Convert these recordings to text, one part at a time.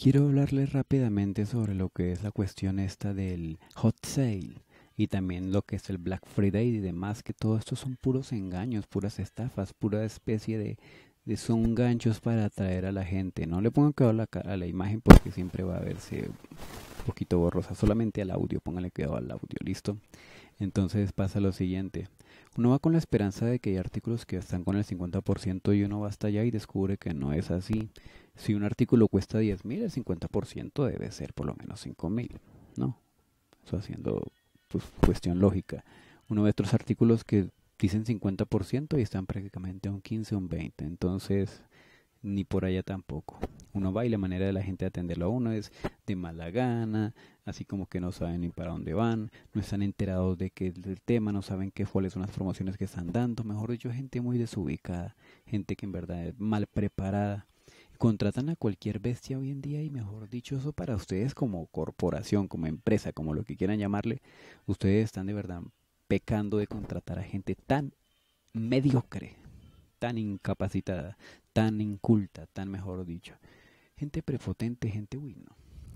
Quiero hablarles rápidamente sobre lo que es la cuestión esta del hot sale y también lo que es el Black Friday y demás, que todo esto son puros engaños, puras estafas, pura especie de, de son ganchos para atraer a la gente. No le pongan que a la, a la imagen porque siempre va a verse un poquito borrosa, solamente al audio, pónganle va al audio, ¿listo? Entonces pasa lo siguiente. Uno va con la esperanza de que hay artículos que están con el 50% y uno va hasta allá y descubre que no es así si un artículo cuesta 10.000, el 50% debe ser por lo menos 5.000, ¿no? Eso haciendo pues, cuestión lógica. Uno ve otros artículos que dicen 50% y están prácticamente a un 15, un 20. Entonces, ni por allá tampoco. Uno va y la manera de la gente de atenderlo a uno es de mala gana, así como que no saben ni para dónde van, no están enterados de que el tema, no saben qué cuáles son las promociones que están dando. Mejor dicho, gente muy desubicada, gente que en verdad es mal preparada contratan a cualquier bestia hoy en día y mejor dicho eso para ustedes como corporación, como empresa, como lo que quieran llamarle, ustedes están de verdad pecando de contratar a gente tan mediocre, tan incapacitada, tan inculta, tan mejor dicho. Gente prepotente, gente, uy,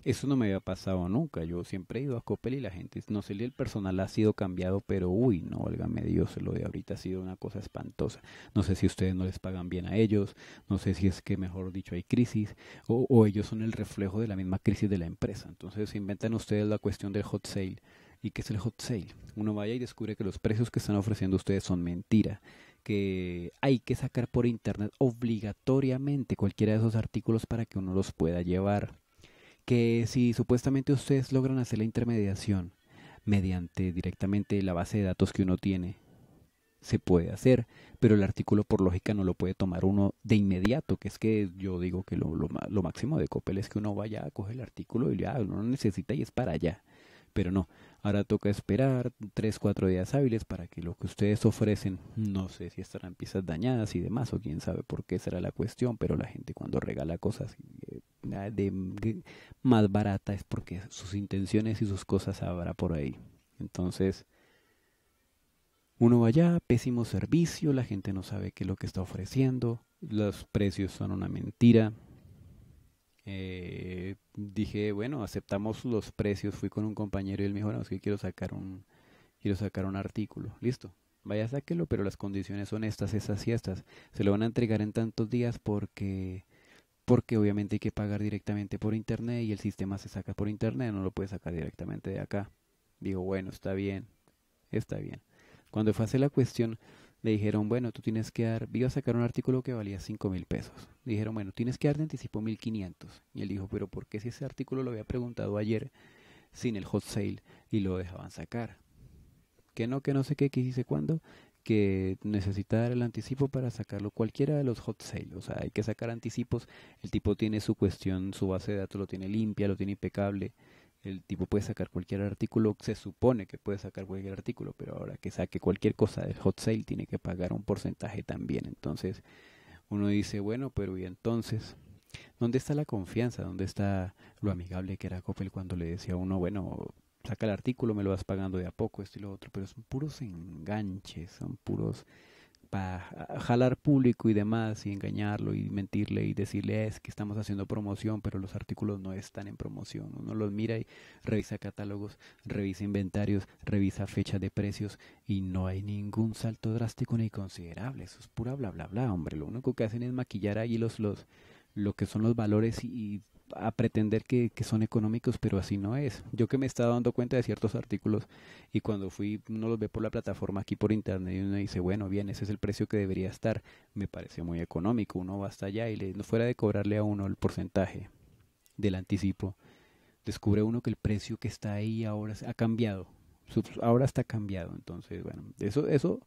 eso no me había pasado nunca. Yo siempre he ido a Coppel y la gente, no sé, el personal ha sido cambiado, pero uy, no, válgame Dios, lo de ahorita ha sido una cosa espantosa. No sé si ustedes no les pagan bien a ellos, no sé si es que, mejor dicho, hay crisis, o, o ellos son el reflejo de la misma crisis de la empresa. Entonces inventan ustedes la cuestión del hot sale. ¿Y qué es el hot sale? Uno vaya y descubre que los precios que están ofreciendo ustedes son mentira que hay que sacar por internet obligatoriamente cualquiera de esos artículos para que uno los pueda llevar que si supuestamente ustedes logran hacer la intermediación mediante directamente la base de datos que uno tiene, se puede hacer, pero el artículo por lógica no lo puede tomar uno de inmediato, que es que yo digo que lo, lo, máximo de Coppel es que uno vaya a coger el artículo y ya, uno lo necesita y es para allá. Pero no, ahora toca esperar 3, 4 días hábiles para que lo que ustedes ofrecen, no sé si estarán piezas dañadas y demás, o quién sabe por qué será la cuestión, pero la gente cuando regala cosas, eh, de más barata es porque sus intenciones y sus cosas habrá por ahí. Entonces, uno va allá, pésimo servicio, la gente no sabe qué es lo que está ofreciendo, los precios son una mentira. Eh, dije, bueno, aceptamos los precios, fui con un compañero y él me dijo, no, es que quiero sacar un, quiero sacar un artículo, listo, vaya, sáquelo, pero las condiciones son estas, esas y estas. Se lo van a entregar en tantos días porque porque obviamente hay que pagar directamente por internet y el sistema se saca por internet, no lo puede sacar directamente de acá. Digo, bueno, está bien, está bien. Cuando fue a hacer la cuestión, le dijeron, bueno, tú tienes que dar, iba a sacar un artículo que valía 5 mil pesos. dijeron, bueno, tienes que dar de anticipo 1500. Y él dijo, pero ¿por qué si ese artículo lo había preguntado ayer sin el hot sale y lo dejaban sacar? Que no, que no sé qué, que hice cuándo que necesitar el anticipo para sacarlo cualquiera de los hot sales, o sea, hay que sacar anticipos, el tipo tiene su cuestión, su base de datos lo tiene limpia, lo tiene impecable, el tipo puede sacar cualquier artículo, se supone que puede sacar cualquier artículo, pero ahora que saque cualquier cosa del hot sale tiene que pagar un porcentaje también, entonces uno dice, bueno, pero y entonces, ¿dónde está la confianza? ¿Dónde está lo amigable que era Coppel cuando le decía a uno, bueno, saca el artículo, me lo vas pagando de a poco, esto y lo otro, pero son puros enganches, son puros para jalar público y demás y engañarlo y mentirle y decirle es que estamos haciendo promoción, pero los artículos no están en promoción. Uno los mira y revisa catálogos, revisa inventarios, revisa fecha de precios y no hay ningún salto drástico ni considerable. Eso es pura bla bla bla, hombre. Lo único que hacen es maquillar ahí los, los lo que son los valores y a pretender que, que, son económicos, pero así no es. Yo que me estaba dando cuenta de ciertos artículos y cuando fui uno los ve por la plataforma aquí por internet y uno dice, bueno, bien, ese es el precio que debería estar. Me parece muy económico, uno va hasta allá y le, fuera de cobrarle a uno el porcentaje del anticipo, descubre uno que el precio que está ahí ahora ha cambiado. Ahora está cambiado, entonces, bueno, eso, eso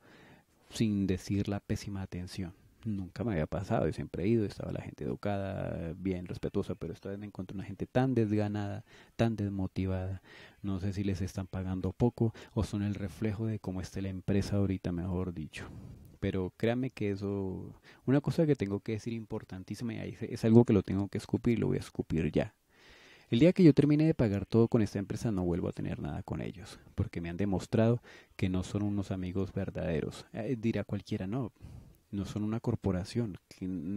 sin decir la pésima atención nunca me había pasado y siempre he ido, estaba la gente educada, bien respetuosa, pero esta vez me encontré una gente tan desganada, tan desmotivada. No sé si les están pagando poco o son el reflejo de cómo esté la empresa ahorita, mejor dicho. Pero créanme que eso, una cosa que tengo que decir importantísima, y es algo que lo tengo que escupir y lo voy a escupir ya. El día que yo termine de pagar todo con esta empresa no vuelvo a tener nada con ellos, porque me han demostrado que no son unos amigos verdaderos. Eh, dirá cualquiera, no, no son una corporación.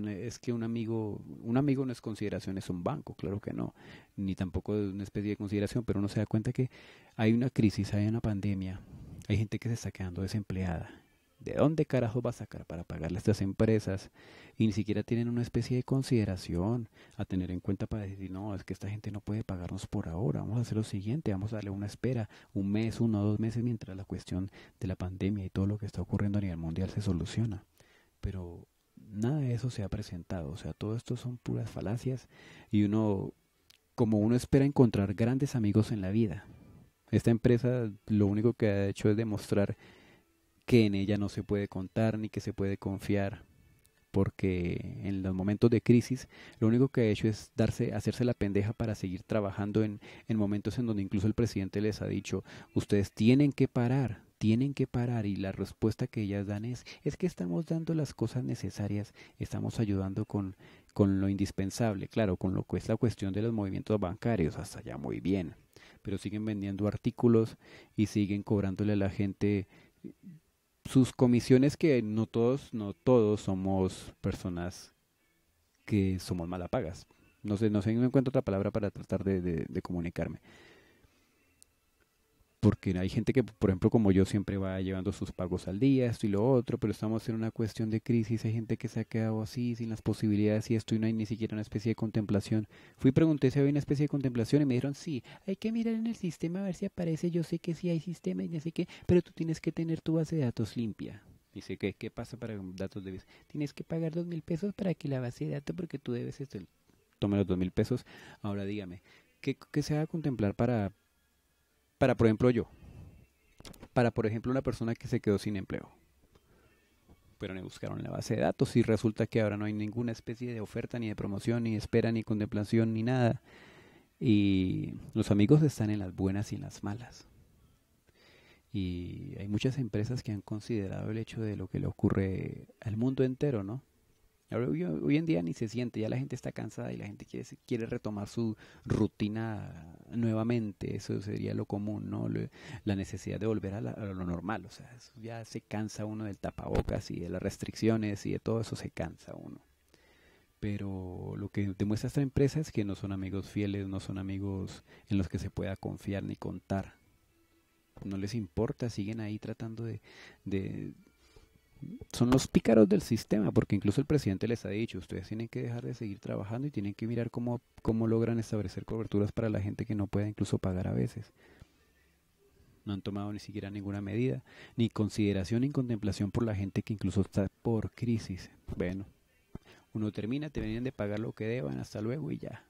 Es que un amigo, un amigo no es consideración, es un banco, claro que no, ni tampoco es una especie de consideración, pero uno se da cuenta que hay una crisis, hay una pandemia, hay gente que se está quedando desempleada. ¿De dónde carajo va a sacar para pagarle a estas empresas? Y ni siquiera tienen una especie de consideración a tener en cuenta para decir, no, es que esta gente no puede pagarnos por ahora, vamos a hacer lo siguiente, vamos a darle una espera, un mes, uno o dos meses, mientras la cuestión de la pandemia y todo lo que está ocurriendo a nivel mundial se soluciona pero nada de eso se ha presentado. O sea, todo esto son puras falacias y uno, como uno espera encontrar grandes amigos en la vida, esta empresa lo único que ha hecho es demostrar que en ella no se puede contar ni que se puede confiar, porque en los momentos de crisis lo único que ha hecho es darse, hacerse la pendeja para seguir trabajando en, en momentos en donde incluso el presidente les ha dicho, ustedes tienen que parar, tienen que parar y la respuesta que ellas dan es, es que estamos dando las cosas necesarias, estamos ayudando con, con lo indispensable, claro, con lo que es la cuestión de los movimientos bancarios, hasta allá muy bien, pero siguen vendiendo artículos y siguen cobrándole a la gente sus comisiones que no todos, no todos somos personas que somos malapagas. No sé, no sé, no encuentro otra palabra para tratar de comunicarme porque hay gente que, por ejemplo, como yo, siempre va llevando sus pagos al día, esto y lo otro, pero estamos en una cuestión de crisis, hay gente que se ha quedado así, sin las posibilidades y esto, y no hay ni siquiera una especie de contemplación. Fui pregunté si había una especie de contemplación y me dijeron, sí, hay que mirar en el sistema a ver si aparece, yo sé que sí hay sistema y así sé pero tú tienes que tener tu base de datos limpia. Dice, ¿qué, qué pasa para datos de Tienes que pagar dos mil pesos para que la base de datos, porque tú debes esto. Tome los dos mil pesos. Ahora dígame, qué se va a contemplar para para, por ejemplo, yo. Para, por ejemplo, una persona que se quedó sin empleo. Pero me buscaron la base de datos y resulta que ahora no hay ninguna especie de oferta, ni de promoción, ni espera, ni contemplación, ni nada. Y los amigos están en las buenas y en las malas. Y hay muchas empresas que han considerado el hecho de lo que le ocurre al mundo entero, ¿no? hoy, en día ni se siente, ya la gente está cansada y la gente quiere, quiere retomar su rutina nuevamente, eso sería lo común, ¿no? La necesidad de volver a, lo normal, o sea, ya se cansa uno del tapabocas y de las restricciones y de todo eso se cansa uno pero lo que demuestra esta empresa es que no son amigos fieles, no son amigos en los que se pueda confiar ni contar. No les importa, siguen ahí tratando de, son los pícaros del sistema, porque incluso el presidente les ha dicho, ustedes tienen que dejar de seguir trabajando y tienen que mirar cómo, cómo logran establecer coberturas para la gente que no pueda incluso pagar a veces. No han tomado ni siquiera ninguna medida, ni consideración ni contemplación por la gente que incluso está por crisis. Bueno, uno termina, te venían de pagar lo que deban, hasta luego y ya.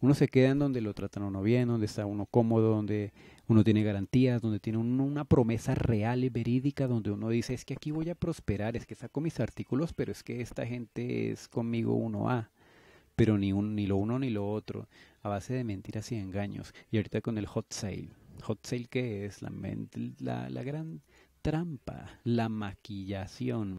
Uno se queda en donde lo tratan uno bien, donde está uno cómodo, donde uno tiene garantías, donde tiene una promesa real y verídica, donde uno dice, es que aquí voy a prosperar, es que saco mis artículos, pero es que esta gente es conmigo uno a pero ni, un, ni lo uno ni lo otro, a base de mentiras y engaños. Y ahorita con el hot sale. Hot sale que es la, la, la gran trampa, la maquillación.